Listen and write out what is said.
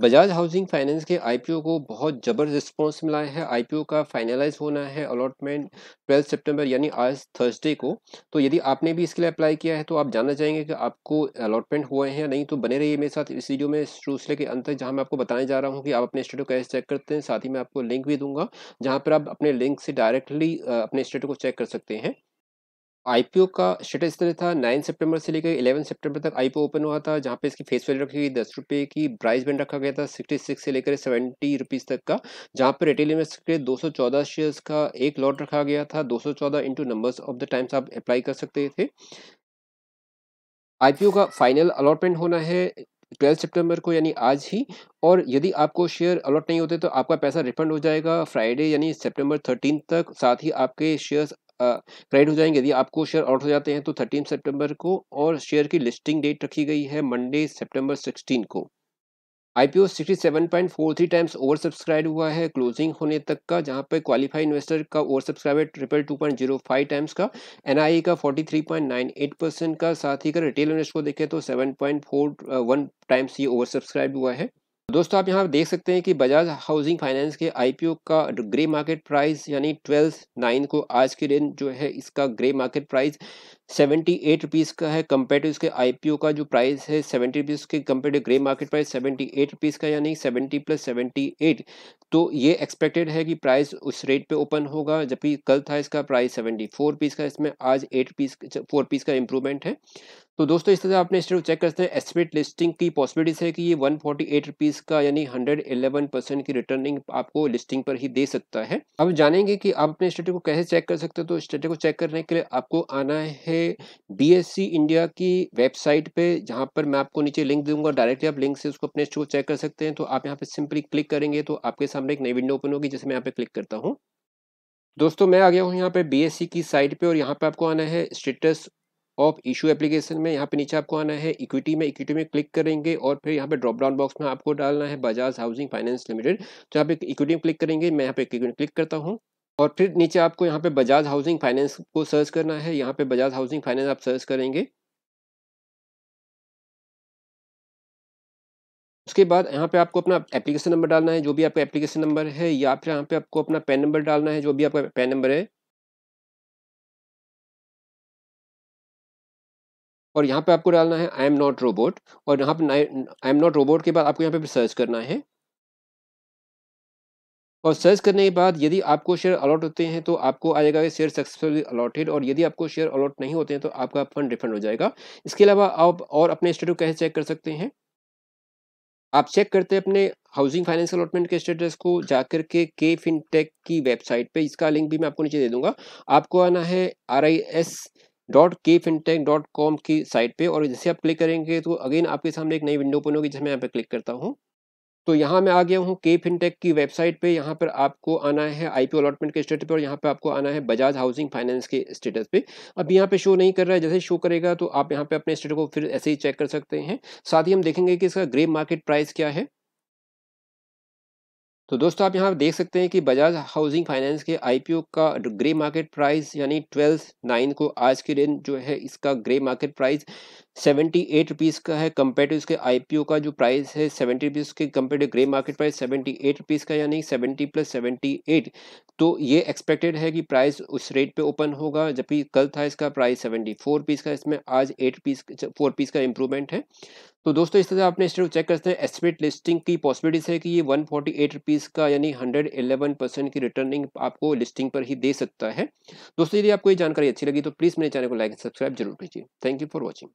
Bajaj housing finance के IPO को बहुत जबरदस्त रिस्पॉन्स मिला है आईपीओ का फाइनलाइज होना है अलॉटमेंट 12 सितंबर यानी आज थर्सडे को तो यदि आपने भी इसके लिए अप्लाई किया है तो आप जानना चाहेंगे कि आपको अलॉटमेंट हुए हैं या नहीं तो बने रहिए मेरे साथ इस वीडियो में सिलसिले के अंत तक जहाँ मैं आपको बताने जा रहा हूँ कि आप अपने स्टेटो कैसे चेक करते हैं साथ ही मैं आपको लिंक भी दूंगा जहाँ पर आप अपने लिंक से डायरेक्टली अपने स्टेटो को चेक कर सकते हैं आईपीओ का स्टेटस इस तरह था नाइन सितंबर से लेकर इलेवन सितंबर तक आईपीओ ओपन हुआ था जहाँ पे इसकी फेस वैल्यू रखी गई दस रुपये की प्राइस बैंड रखा गया था सिक्सटी सिक्स से लेकर सेवेंटी रुपीज़ तक का जहाँ पर रिटेल इन्वेस्टर के दो सौ चौदह शेयर्स का एक लॉट रखा गया था दो सौ चौदह into numbers of the times आप अप्लाई कर सकते थे आईपीओ का फाइनल अलॉटमेंट होना है ट्वेल्थ सितंबर को यानी आज ही और यदि आपको शेयर अलॉट नहीं होते तो आपका पैसा रिफंड हो जाएगा फ्राइडे यानी सितंबर थर्टीन तक साथ ही आपके शेयर्स क्रेडिट हो जाएंगे यदि आपको शेयर आउट हो जाते हैं तो थर्टीन सितंबर को और शेयर की लिस्टिंग डेट रखी गई है मंडे सितंबर सिक्सटीन को IPO three times over subscribe हुआ है क्लोजिंग होने तक का जहां पर क्वालिफाइड इन्वेस्टर का ओवर सब्सक्राइब है triple two point zero five times का एनआईए का forty three point nine eight percent का साथ ही अगर रिटेल इन्वेस्ट को देखें तो वन टाइम्स ये ओवर सब्सक्राइब हुआ है दोस्तों आप यहाँ देख सकते हैं कि बजाज हाउसिंग फाइनेंस के आईपीओ का ग्रे मार्केट प्राइस यानी ट्वेल्थ नाइन को आज के दिन जो है इसका grey market price seventy eight rupees का है कंपेयर इसके आईपीओ का जो प्राइस है सेवेंटी रुपीज़ के compare to grey market price seventy eight rupees का यानी सेवेंटी प्लस सेवेंटी एट तो ये एक्सपेक्टेड है कि प्राइस उस रेट पे ओपन होगा जबकि कल था इसका प्राइस सेवेंटी फोर रुपीज़ का इसमें आज एट रुपीज़ फोर रुपीज़ का इंप्रूवमेंट है तो दोस्तों इस तरह आपने स्टेट चेक करते हैं एस्टिमेट लिस्टिंग की पॉसिबिलिटीज है कि ये वन फोर्टी एट रुपीज़ का यानी हंड्रेड इलेवन परसेंट की रिटर्निंग आपको लिस्टिंग पर ही दे सकता है अब जानेंगे कि आप अपने स्टेट को कैसे चेक कर सकते हो तो स्टेट को चेक करने के लिए आपको आना है पे बीएससी इंडिया की वेबसाइट पे जहाँ पर मैं आपको नीचे लिंक दूंगा डायरेक्टली आप लिंक से उसको अपने स्टोर चेक कर सकते हैं तो आप यहाँ पे सिंपली क्लिक करेंगे तो आपके सामने एक नई विंडो ओपन होगी जिसे मैं यहाँ पे क्लिक करता हूँ दोस्तों मैं आ गया हूँ यहाँ पे बीएससी की साइट पर और यहाँ पर आपको आना है स्टेटस ऑफ इशू एप्लीकेशन में यहाँ पे नीचे आपको आना है इक्विटी में इक्विटी में क्लिक करेंगे और फिर यहाँ पे ड्रॉप डाउन बॉक्स में आपको डालना है बजाज हाउसिंग फाइनेंस लिमिटेड तो यहाँ पे इक्विटी में क्लिक करेंगे मैं यहाँ पे इक्विटी में क्लिक करता हूँ और फिर नीचे आपको यहाँ पे बजाज हाउसिंग फाइनेंस को सर्च करना है यहाँ पे बजाज हाउसिंग फाइनेंस आप सर्च करेंगे उसके बाद यहाँ पे आपको अपना एप्लीकेशन नंबर डालना है जो भी आपका एप्लीकेशन नंबर है या फिर यहाँ पे आपको अपना पेन नंबर डालना है जो भी आपका पेन नंबर है और यहाँ पे आपको डालना है आई एम नॉट रोबोट और यहाँ पे आई एम नॉट रोबोट के बाद आपको यहाँ पे सर्च करना है और सर्च करने के बाद यदि आपको शेयर अलॉट होते हैं तो आपको आएगा कि शेयर सक्सेसफुली अलॉटेड और यदि आपको शेयर अलॉट नहीं होते हैं तो आपका फंड रिफंड हो जाएगा इसके अलावा आप और अपने स्टेटस कैसे चेक कर सकते हैं आप चेक करते हैं अपने हाउसिंग फाइनेंस अलॉटमेंट के स्टेटस को जाकर के के फिनटेक की वेबसाइट पर इसका लिंक भी मैं आपको नीचे दे दूंगा आपको आना है R I S dot K fintech dot com की साइट पे और जैसे आप क्लिक करेंगे तो अगेन आपके सामने एक नई विंडो ओपन होगी जिसमें यहाँ पे क्लिक करता हूँ तो यहाँ मैं आ गया हूँ के फिनटेक की वेबसाइट पे यहाँ पर आपको आना है आईपीओ अलॉटमेंट के स्टेटस पे और यहाँ पे आपको आना है बजाज हाउसिंग फाइनेंस के स्टेटस पे अब यहाँ पे शो नहीं कर रहा है जैसे शो करेगा तो आप यहाँ पे अपने स्टेटस को फिर ऐसे ही चेक कर सकते हैं साथ ही हम देखेंगे कि इसका ग्रे मार्केट प्राइस क्या है तो दोस्तों आप यहाँ देख सकते हैं कि बजाज हाउसिंग फाइनेंस के आईपीओ का ग्रे मार्केट प्राइस यानी ट्वेल्व नाइन को आज के दिन जो है इसका grey market price seventy eight rupees का है कम्पेयर टू इसके आई का जो प्राइस है सेवेंटी रुपीज़ के compare to grey market price seventy eight rupees का यानी सेवेंटी प्लस सेवेंटी एट तो ये एक्सपेक्टेड है कि प्राइस उस रेट पे ओपन होगा जबकि कल था इसका प्राइस सेवेंटी फोर रुपीज़ का इसमें आज एट पीस फोर पीस का इम्प्रूवमेंट है तो दोस्तों इस तरह आपने स्टेट चेक करते हैं एस्टिमेट लिस्टिंग की पॉसिबिलिटीज है कि ये वन फोर्टी एट रुपीज़ का यानी हंड्रेड एलेवन परसेंट की रिटर्निंग आपको लिस्टिंग पर ही दे सकता है दोस्तों यदि आपको ये जानकारी अच्छी लगी तो प्लीज़ मेरे चैनल को लाइक सब्सक्राइब जरूर कीजिए थैंक यू फॉर वॉचिंग